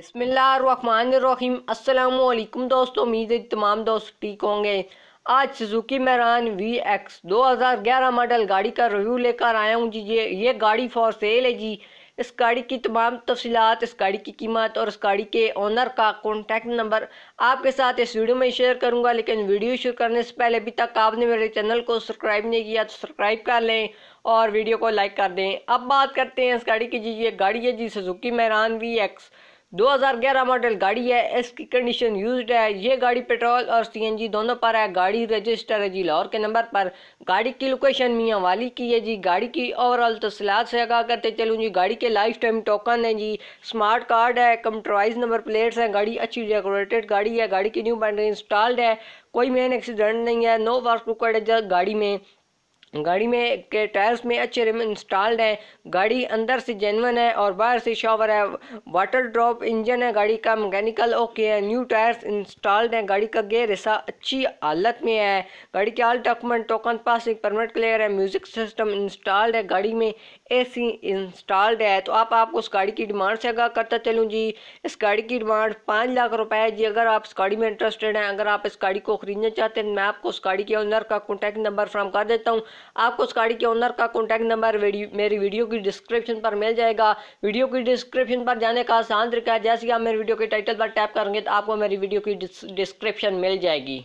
बसमिल्लाम अल्लाम दोस्तों उम्मीद है तमाम दोस्त ठीक होंगे आज सुजुकी मैरान वी एक्स दो हज़ार ग्यारह मॉडल गाड़ी का रिव्यू लेकर आया हूँ जी ये ये गाड़ी फॉर सेल है जी इस गाड़ी की तमाम तफसीत इस गाड़ी की कीमत और इस गाड़ी के ओनर का कॉन्टैक्ट नंबर आपके साथ इस वीडियो में शेयर करूंगा लेकिन वीडियो शुरू करने से पहले अभी तक आपने मेरे चैनल को सब्सक्राइब नहीं किया तो सब्सक्राइब कर लें और वीडियो को लाइक कर दें अब बात करते हैं इस गाड़ी की जी ये गाड़ी है जी Suzuki Mehran V X 2011 model गाड़ी है इसकी कंडीशन यूज्ड है ये गाड़ी पेट्रोल और सीएनजी दोनों पर है गाड़ी रजिस्टर है जी लाहौर के नंबर पर गाड़ी की लोकेशन मियाँ वाली की है जी गाड़ी की ओवरऑल तफसलत तो से आगा करते चलूँ जी गाड़ी के लाइफ टाइम टोकन है जी स्मार्ट कार्ड है कंप्यूटराइज नंबर प्लेट्स हैं गाड़ी अच्छी डेकोरेटेड गाड़ी है गाड़ी की न्यू बैटरी इंस्टॉल्ड है कोई मेन एक्सीडेंट नहीं है नो वर्क रिक्वायर्ड है गाड़ी में गाड़ी में के टायर्स में अच्छे रिम इंस्टॉल्ड हैं गाड़ी अंदर से जेनवन है और बाहर से शॉवर है वाटर ड्रॉप इंजन है गाड़ी का मैकेनिकल ओके है न्यू टायर्स इंस्टॉल्ड हैं गाड़ी का गेयर हिस्सा अच्छी हालत में है गाड़ी के all document token passing permit clear है म्यूज़िक सिस्टम इंस्टॉल्ड है गाड़ी में ए इंस्टॉल्ड है तो आप आपको उस गाड़ी की डिमांड से आगा करता चलूँ जी इस गाड़ी की डिमांड पाँच लाख रुपए है जी अगर आप इस गाड़ी में इंटरेस्टेड हैं अगर आप इस गाड़ी को खरीदना चाहते हैं मैं आपको उस गाड़ी के ऑनर का कॉन्टैक्ट नंबर फ्राम कर देता हूँ आपको उस गाड़ी के ओनर का कॉन्टैक्ट नंबर मेरी वीडियो की डिस्क्रिप्शन पर मिल जाएगा वीडियो की डिस्क्रिप्शन पर जाने का आसान तरीका है जैसे कि आप मेरी वीडियो के टाइटल पर टैप करेंगे तो आपको मेरी वीडियो की डिस्क्रिप्शन मिल जाएगी